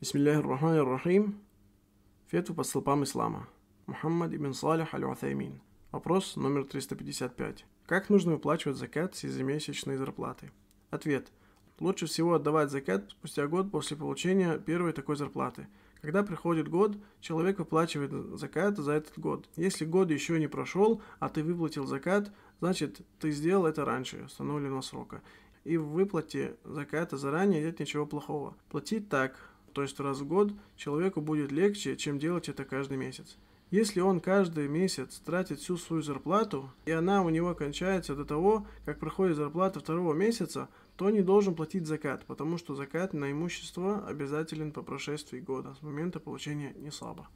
Бисмиллахи рахмани рахим. Фетву по столпам ислама. Мухаммад ибн Салих аль-Уатаймин. Вопрос номер 355. Как нужно выплачивать закат с ежемесячной зарплаты? Ответ. Лучше всего отдавать закат спустя год после получения первой такой зарплаты. Когда приходит год, человек выплачивает закат за этот год. Если год еще не прошел, а ты выплатил закат, значит ты сделал это раньше установленного срока. И в выплате заката заранее нет ничего плохого. Платить так, то есть раз в год, человеку будет легче, чем делать это каждый месяц. Если он каждый месяц тратит всю свою зарплату, и она у него кончается до того, как проходит зарплата второго месяца, то не должен платить закат, потому что закат на имущество обязателен по прошествии года с момента получения неслаба.